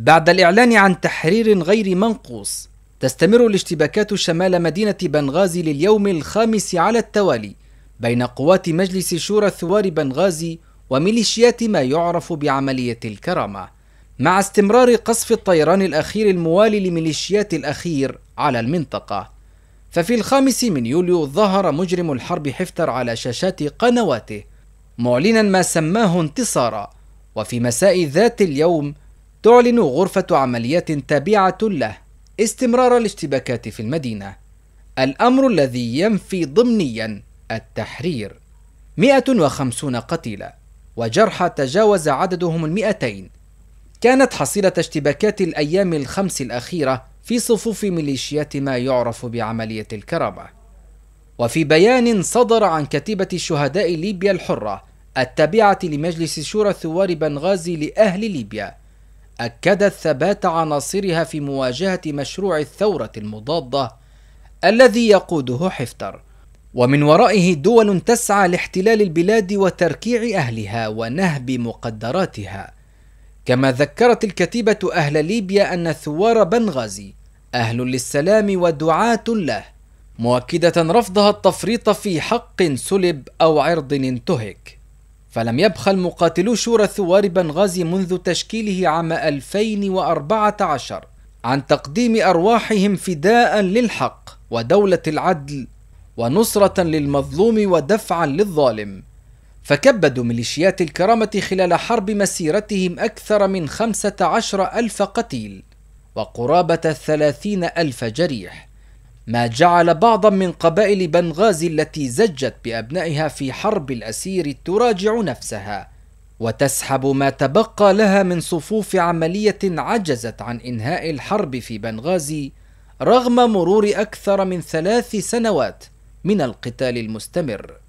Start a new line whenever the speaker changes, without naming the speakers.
بعد الإعلان عن تحرير غير منقوص تستمر الاشتباكات شمال مدينة بنغازي لليوم الخامس على التوالي بين قوات مجلس شورى ثوار بنغازي وميليشيات ما يعرف بعملية الكرامة مع استمرار قصف الطيران الأخير الموالي لميليشيات الأخير على المنطقة ففي الخامس من يوليو ظهر مجرم الحرب حفتر على شاشات قنواته معلنا ما سماه انتصارا وفي مساء ذات اليوم تعلن غرفة عمليات تابعة له استمرار الاشتباكات في المدينة الأمر الذي ينفي ضمنيا التحرير 150 قتيلا وجرحى تجاوز عددهم المئتين كانت حصيلة اشتباكات الأيام الخمس الأخيرة في صفوف ميليشيات ما يعرف بعملية الكرامة وفي بيان صدر عن كتيبة شهداء ليبيا الحرة التابعة لمجلس شورى ثوار بنغازي لأهل ليبيا أكدت ثبات عناصرها في مواجهة مشروع الثورة المضادة الذي يقوده حفتر ومن ورائه دول تسعى لاحتلال البلاد وتركيع أهلها ونهب مقدراتها كما ذكرت الكتيبة أهل ليبيا أن ثوار بنغازي أهل للسلام ودعاة له مؤكدة رفضها التفريط في حق سلب أو عرض انتهك فلم يبخل مقاتلو شورى الثوار بنغازي منذ تشكيله عام 2014 عن تقديم أرواحهم فداء للحق ودولة العدل ونصرة للمظلوم ودفعا للظالم فكبدوا ميليشيات الكرامة خلال حرب مسيرتهم أكثر من 15 ألف قتيل وقرابة 30 ألف جريح ما جعل بعضا من قبائل بنغازي التي زجت بأبنائها في حرب الأسير تراجع نفسها وتسحب ما تبقى لها من صفوف عملية عجزت عن إنهاء الحرب في بنغازي رغم مرور أكثر من ثلاث سنوات من القتال المستمر